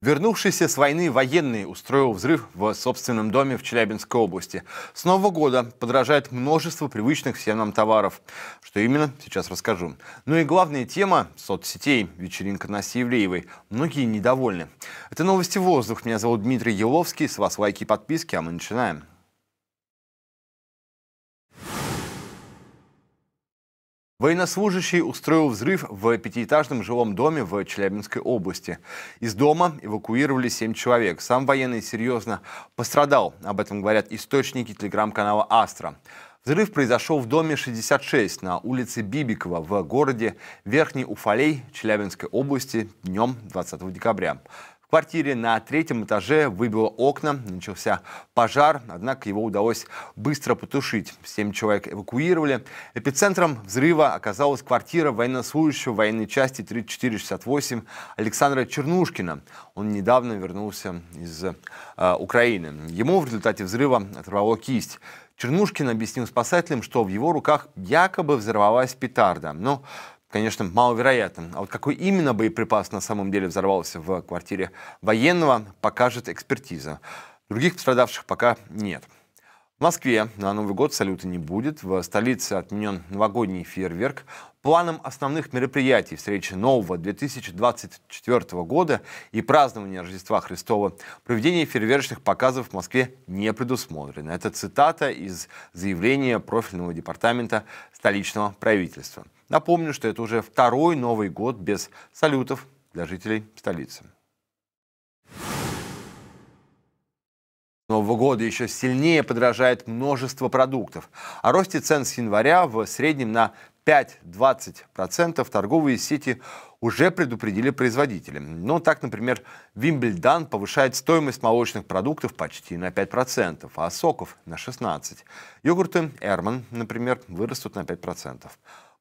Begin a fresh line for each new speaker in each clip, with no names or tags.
Вернувшийся с войны военный устроил взрыв в собственном доме в Челябинской области. С Нового года подражает множество привычных всем нам товаров. Что именно, сейчас расскажу. Ну и главная тема – соцсетей. Вечеринка Наси Евлеевой. Многие недовольны. Это новости «Воздух». Меня зовут Дмитрий Еловский. С вас лайки и подписки, а мы начинаем. Военнослужащий устроил взрыв в пятиэтажном жилом доме в Челябинской области. Из дома эвакуировали семь человек. Сам военный серьезно пострадал. Об этом говорят источники телеграм-канала «Астра». Взрыв произошел в доме 66 на улице Бибикова в городе Верхний Уфалей Челябинской области днем 20 декабря. В квартире на третьем этаже выбило окна, начался пожар, однако его удалось быстро потушить. Семь человек эвакуировали. Эпицентром взрыва оказалась квартира военнослужащего военной части 3468 Александра Чернушкина. Он недавно вернулся из э, Украины. Ему в результате взрыва оторвало кисть. Чернушкин объяснил спасателям, что в его руках якобы взорвалась петарда. Но конечно, маловероятным. А вот какой именно боеприпас на самом деле взорвался в квартире военного, покажет экспертиза. Других пострадавших пока нет. В Москве на Новый год салюта не будет. В столице отменен новогодний фейерверк планом основных мероприятий встречи нового 2024 года и празднования Рождества Христова проведение фейерверочных показов в Москве не предусмотрено. Это цитата из заявления профильного департамента столичного правительства. Напомню, что это уже второй Новый год без салютов для жителей столицы. Нового года еще сильнее подражает множество продуктов. О росте цен с января в среднем на 5-20% торговые сети уже предупредили производителям. Ну, так, например, Вимбельдан повышает стоимость молочных продуктов почти на 5%, а соков на 16%. Йогурты Эрман, например, вырастут на 5%.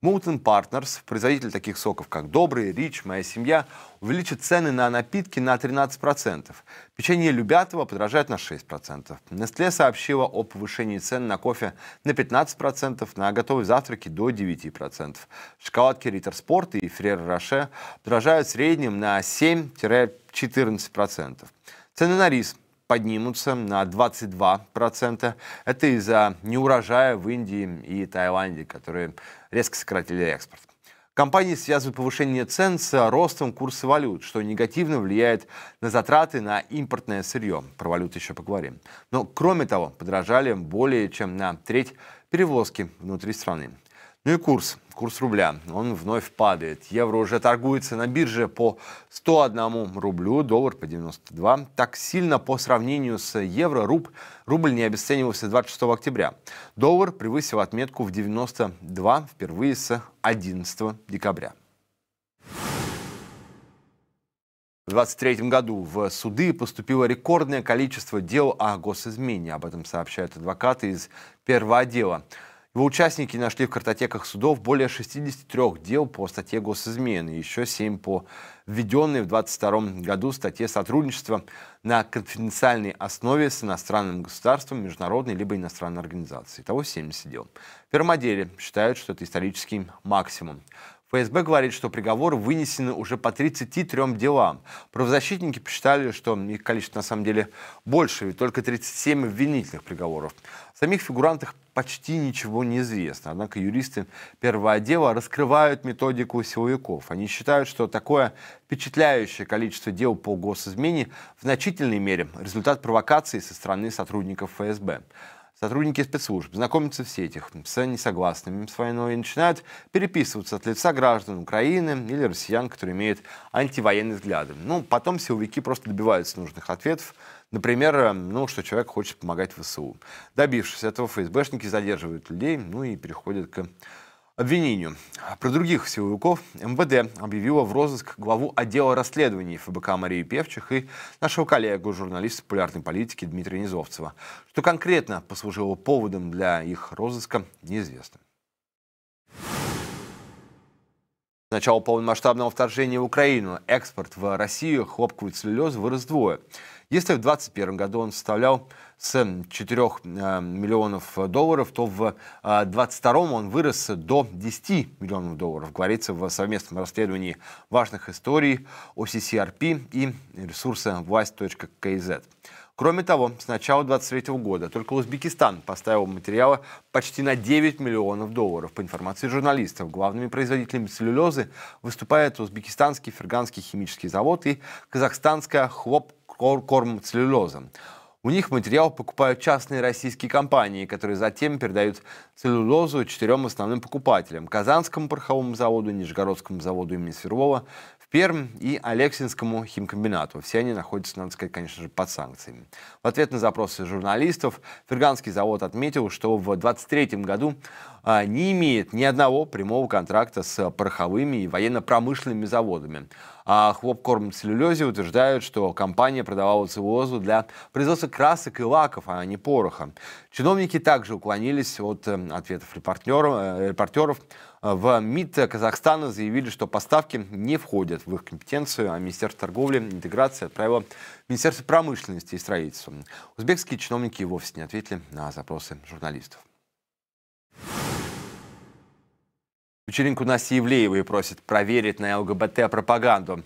Mountain Partners, производитель таких соков, как Добрый, Рич, Моя семья, увеличит цены на напитки на 13%. Печенье Любятова подорожает на 6%. Nestle сообщила о повышении цен на кофе на 15%, на готовые завтраки до 9%. Шоколадки Риттер Спорт и Фрер Роше подорожают в среднем на 7-14%. Цены на рис поднимутся на 22%. Это из-за неурожая в Индии и Таиланде, которые резко сократили экспорт. Компании связывают повышение цен с ростом курса валют, что негативно влияет на затраты на импортное сырье. Про валюту еще поговорим. Но, кроме того, подорожали более чем на треть перевозки внутри страны. Ну и курс. Курс рубля. Он вновь падает. Евро уже торгуется на бирже по 101 рублю, доллар по 92. Так сильно по сравнению с евро руб, рубль не обесценивался 26 октября. Доллар превысил отметку в 92 впервые с 11 декабря. В 2023 году в суды поступило рекордное количество дел о госизмене. Об этом сообщают адвокаты из первого отдела. Его участники нашли в картотеках судов более 63 дел по статье госизмены, еще 7 по введенной в 2022 году статье сотрудничества на конфиденциальной основе с иностранным государством, международной либо иностранной организацией. Итого 70 дел. В первом считают, что это исторический максимум. ФСБ говорит, что приговоры вынесены уже по 33 делам. Правозащитники посчитали, что их количество на самом деле больше, ведь только 37 обвинительных приговоров. О самих фигурантах почти ничего не известно. Однако юристы первого отдела раскрывают методику силовиков. Они считают, что такое впечатляющее количество дел по госизмене в значительной мере результат провокации со стороны сотрудников ФСБ сотрудники спецслужб знакомятся в сетях с несогласными с войной и начинают переписываться от лица граждан Украины или россиян, которые имеют антивоенные взгляды. Ну, потом силовики просто добиваются нужных ответов, Например, эм, ну, что человек хочет помогать ВСУ. Добившись этого, ФСБшники задерживают людей, ну и переходят к обвинению. Про других силовиков МВД объявила в розыск главу отдела расследований ФБК Марии Певчих и нашего коллегу, журналиста популярной политики Дмитрия Низовцева. Что конкретно послужило поводом для их розыска, неизвестно. С начала полномасштабного вторжения в Украину экспорт в Россию хлопковой целлюлезы вырос вдвое. Если в 2021 году он составлял с 4 э, миллионов долларов, то в 2022 э, он вырос до 10 миллионов долларов, говорится в совместном расследовании важных историй о CCRP и ресурса власть.кз. Кроме того, с начала 2023 года только Узбекистан поставил материалы почти на 9 миллионов долларов. По информации журналистов, главными производителями целлюлезы выступают узбекистанский ферганский химический завод и казахстанская хлоп корм целлюлеза. У них материал покупают частные российские компании, которые затем передают целлюлозу четырем основным покупателям – Казанскому пороховому заводу, Нижегородскому заводу имени Свердлова, в Пермь и Алексинскому химкомбинату. Все они находятся, надо сказать, конечно же, под санкциями. В ответ на запросы журналистов Ферганский завод отметил, что в 2023 году а, не имеет ни одного прямого контракта с пороховыми и военно-промышленными заводами. А хлопкорм целлюлезе утверждают, что компания продавала целлюлозу для производства красок и лаков, а не пороха. Чиновники также уклонились от э, ответов репортеров. Э, репортеров. В МИД Казахстана заявили, что поставки не входят в их компетенцию, а Министерство торговли и интеграции отправило Министерство промышленности и строительства. Узбекские чиновники вовсе не ответили на запросы журналистов. Вечеринку Насти Евлеевой просят проверить на ЛГБТ-пропаганду.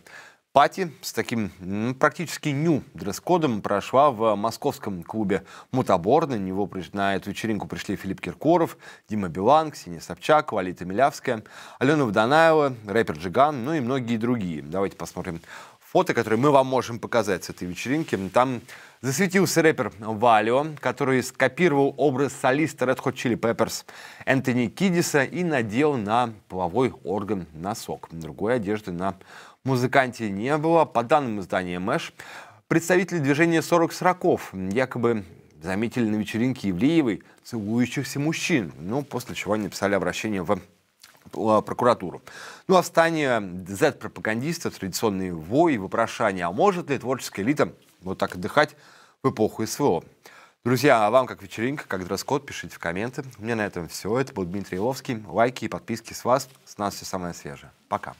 Пати с таким ну, практически ню дресс-кодом прошла в московском клубе «Мутабор». На, него, на эту вечеринку пришли Филипп Киркоров, Дима Билан, Ксения Собчак, Валита Милявская, Алена Вданаева, рэпер Джиган, ну и многие другие. Давайте посмотрим фото, которые мы вам можем показать с этой вечеринки. Там Засветился рэпер Валио, который скопировал образ солиста Red Hot Chili Peppers Энтони Кидиса и надел на половой орган носок. Другой одежды на музыканте не было. По данным издания Мэш, представители движения 40 сороков якобы заметили на вечеринке Евлеевой целующихся мужчин. Ну, после чего они писали обращение в э, прокуратуру. Ну а встание Z-пропагандистов, традиционные и вопрошания, а может ли творческая элита вот так отдыхать в эпоху СВО. Друзья, а вам как вечеринка, как дресс-код, пишите в комменты. У меня на этом все. Это был Дмитрий Ловский. Лайки и подписки с вас. С нас все самое свежее. Пока.